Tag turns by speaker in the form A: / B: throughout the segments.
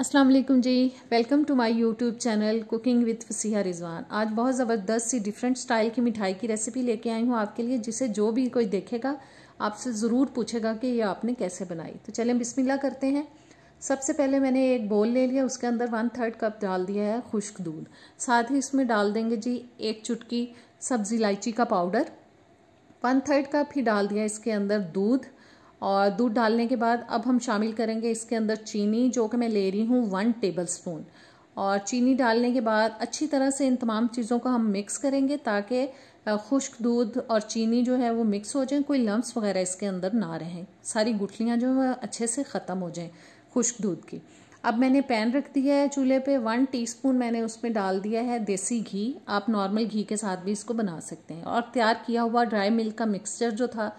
A: अस्सलाम वालेकुम जी welcome to my YouTube channel cooking with Fasiha Rizwan आज बहुत ज़बरदस्त सी डिफरेंट स्टाइल की मिठाई की रेसिपी लेके आई हूँ आपके लिए जिसे जो भी कोई देखेगा आपसे ज़रूर पूछेगा कि ये आपने कैसे बनाई तो चलें बिस्मिल्लाह करते हैं सबसे पहले मैंने एक बोल ले लिया उसके अंदर वन थर्ड कप डाल दिया है खुश्क दूध साथ ही इसमें डाल देंगे जी एक चुटकी सब्ज़ी इलायची का पाउडर वन थर्ड कप ही डाल दिया इसके अंदर दूध और दूध डालने के बाद अब हम शामिल करेंगे इसके अंदर चीनी जो कि मैं ले रही हूँ वन टेबल स्पून और चीनी डालने के बाद अच्छी तरह से इन तमाम चीज़ों को हम मिक्स करेंगे ताकि खुश्क दूध और चीनी जो है वो मिक्स हो जाए कोई लम्ब वगैरह इसके अंदर ना रहें सारी गुठलियाँ जो हैं अच्छे से ख़त्म हो जाएँ खुश्क दूध की अब मैंने पैन रख दिया है चूल्हे पे वन टीस्पून मैंने उसमें डाल दिया है देसी घी आप नॉर्मल घी के साथ भी इसको बना सकते हैं और तैयार किया हुआ ड्राई मिल्क का मिक्सचर जो था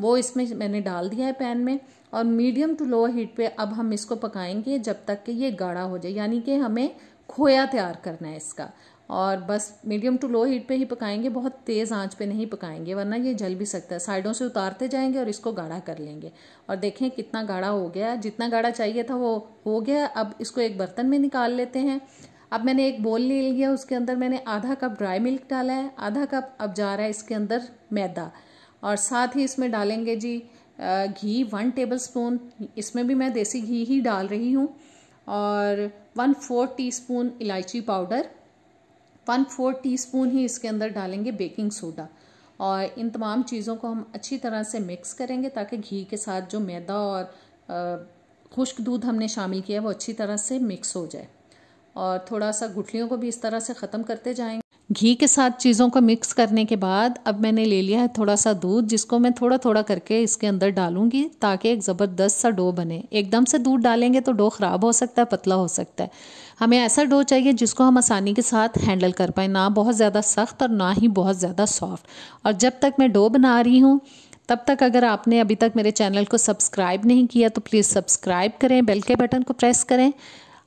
A: वो इसमें मैंने डाल दिया है पैन में और मीडियम टू लो हीट पे अब हम इसको पकाएंगे जब तक कि ये गाढ़ा हो जाए यानी कि हमें खोया तैयार करना है इसका और बस मीडियम टू लो हीट पे ही पकाएंगे बहुत तेज़ आंच पे नहीं पकाएंगे वरना ये जल भी सकता है साइडों से उतारते जाएंगे और इसको गाढ़ा कर लेंगे और देखें कितना गाढ़ा हो गया जितना गाढ़ा चाहिए था वो हो गया अब इसको एक बर्तन में निकाल लेते हैं अब मैंने एक बोल ले लिया उसके अंदर मैंने आधा कप ड्राई मिल्क डाला है आधा कप अब जा रहा है इसके अंदर मैदा और साथ ही इसमें डालेंगे जी घी वन टेबल स्पून इसमें भी मैं देसी घी ही डाल रही हूँ और वन फोर टीस्पून इलायची पाउडर वन फोर टीस्पून ही इसके अंदर डालेंगे बेकिंग सोडा और इन तमाम चीज़ों को हम अच्छी तरह से मिक्स करेंगे ताकि घी के साथ जो मैदा और खुश्क दूध हमने शामिल किया है वो अच्छी तरह से मिक्स हो जाए और थोड़ा सा गुठलियों को भी इस तरह से ख़त्म करते जाएंगे घी के साथ चीज़ों को मिक्स करने के बाद अब मैंने ले लिया है थोड़ा सा दूध जिसको मैं थोड़ा थोड़ा करके इसके अंदर डालूंगी ताकि एक ज़बरदस्त सा डो बने एकदम से दूध डालेंगे तो डो ख़राब हो सकता है पतला हो सकता है हमें ऐसा डो चाहिए जिसको हम आसानी के साथ हैंडल कर पाएँ ना बहुत ज़्यादा सख्त और ना ही बहुत ज़्यादा सॉफ्ट और जब तक मैं डो बना रही हूँ तब तक अगर आपने अभी तक मेरे चैनल को सब्सक्राइब नहीं किया तो प्लीज़ सब्सक्राइब करें बेल के बटन को प्रेस करें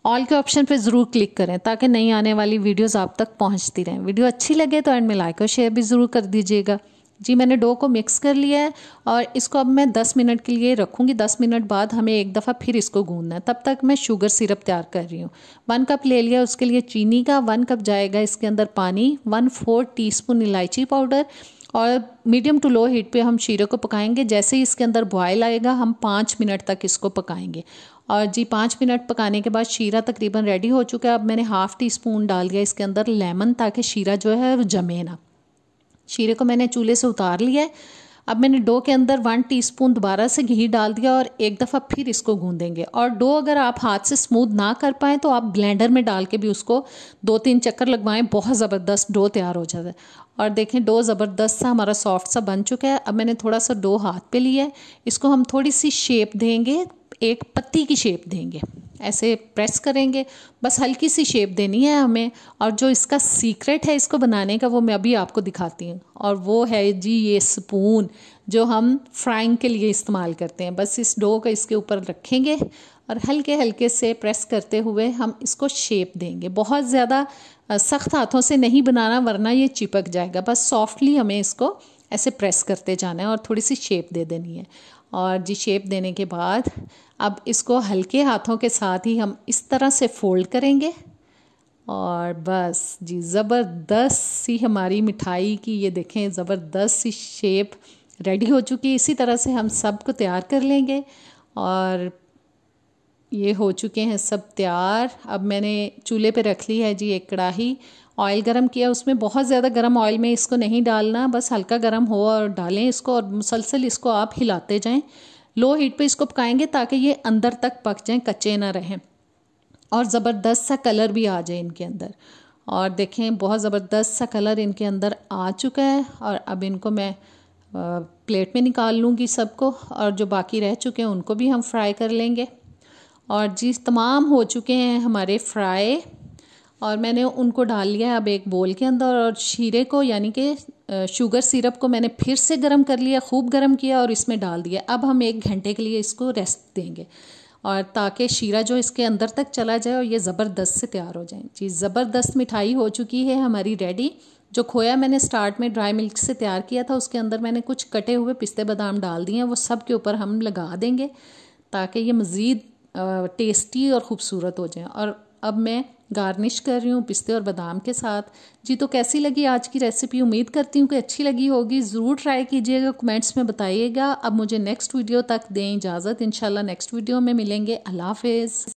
A: ऑल के ऑप्शन पर ज़रूर क्लिक करें ताकि नई आने वाली वीडियोस आप तक पहुंचती रहें वीडियो अच्छी लगे तो एंड में लाइक और शेयर भी ज़रूर कर दीजिएगा जी मैंने डो को मिक्स कर लिया है और इसको अब मैं 10 मिनट के लिए रखूँगी 10 मिनट बाद हमें एक दफ़ा फिर इसको गूंदना है तब तक मैं शुगर सिरप तैयार कर रही हूँ वन कप ले लिया उसके लिए चीनी का वन कप जाएगा इसके अंदर पानी वन फोर टी इलायची पाउडर और मीडियम टू लो हीट पे हम शीरे को पकाएंगे जैसे ही इसके अंदर बॉयल आएगा हम पाँच मिनट तक इसको पकाएंगे और जी पाँच मिनट पकाने के बाद शीरा तकरीबन रेडी हो चुका है अब मैंने हाफ़ टी स्पून डाल दिया इसके अंदर लेमन ताकि शीरा जो है वो जमे ना शीरे को मैंने चूल्हे से उतार लिया है अब मैंने डो के अंदर वन टीस्पून दोबारा से घी डाल दिया और एक दफ़ा फिर इसको गूंदेंगे और डो अगर आप हाथ से स्मूथ ना कर पाएँ तो आप ब्लेंडर में डाल के भी उसको दो तीन चक्कर लगवाएं बहुत ज़बरदस्त डो तैयार हो जाता है और देखें डो ज़बरदस्त सा हमारा सॉफ्ट सा बन चुका है अब मैंने थोड़ा सा डो हाथ पे लिया है इसको हम थोड़ी सी शेप देंगे एक पत्ती की शेप देंगे ऐसे प्रेस करेंगे बस हल्की सी शेप देनी है हमें और जो इसका सीक्रेट है इसको बनाने का वो मैं अभी आपको दिखाती हूँ और वो है जी ये स्पून जो हम फ्राइंग के लिए इस्तेमाल करते हैं बस इस डो का इसके ऊपर रखेंगे और हल्के हल्के से प्रेस करते हुए हम इसको शेप देंगे बहुत ज़्यादा सख्त हाथों से नहीं बनाना वरना ये चिपक जाएगा बस सॉफ्टली हमें इसको ऐसे प्रेस करते जाना है और थोड़ी सी शेप दे देनी है और जी शेप देने के बाद अब इसको हल्के हाथों के साथ ही हम इस तरह से फोल्ड करेंगे और बस जी ज़बरदस्त सी हमारी मिठाई की ये देखें ज़बरदस्त सी शेप रेडी हो चुकी है इसी तरह से हम सब को तैयार कर लेंगे और ये हो चुके हैं सब तैयार अब मैंने चूल्हे पे रख ली है जी एक कढ़ाही ऑयल गरम किया उसमें बहुत ज़्यादा गरम ऑयल में इसको नहीं डालना बस हल्का गरम हो और डालें इसको और मुसलसल इसको आप हिलाते जाएं लो हीट पे इसको पकाएंगे ताकि ये अंदर तक पक जाएं कच्चे ना रहें और ज़बरदस्त सा कलर भी आ जाए इनके अंदर और देखें बहुत ज़बरदस्त सा कलर इनके अंदर आ चुका है और अब इनको मैं प्लेट में निकाल लूँगी सबको और जो बाकी रह चुके हैं उनको भी हम फ्राई कर लेंगे और जी तमाम हो चुके हैं हमारे फ्राई और मैंने उनको डाल लिया है अब एक बोल के अंदर और शीरे को यानी कि शुगर सिरप को मैंने फिर से गर्म कर लिया खूब गर्म किया और इसमें डाल दिया अब हम एक घंटे के लिए इसको रेस्ट देंगे और ताकि शीरा जो इसके अंदर तक चला जाए और ये ज़बरदस्त से तैयार हो जाए जी ज़बरदस्त मिठाई हो चुकी है हमारी रेडी जो खोया मैंने स्टार्ट में ड्राई मिल्क से तैयार किया था उसके अंदर मैंने कुछ कटे हुए पिस्ते बादाम डाल दिए हैं वो सब के ऊपर हम लगा देंगे ताकि ये मज़ीद टेस्टी और ख़ूबसूरत हो जाए और अब मैं गार्निश कर रही हूँ पिस्ते और बादाम के साथ जी तो कैसी लगी आज की रेसिपी उम्मीद करती हूँ कि अच्छी लगी होगी ज़रूर ट्राई कीजिएगा कमेंट्स में बताइएगा अब मुझे नेक्स्ट वीडियो तक दें इजाज़त इंशाल्लाह नेक्स्ट वीडियो में मिलेंगे अल्लाह हाफिज़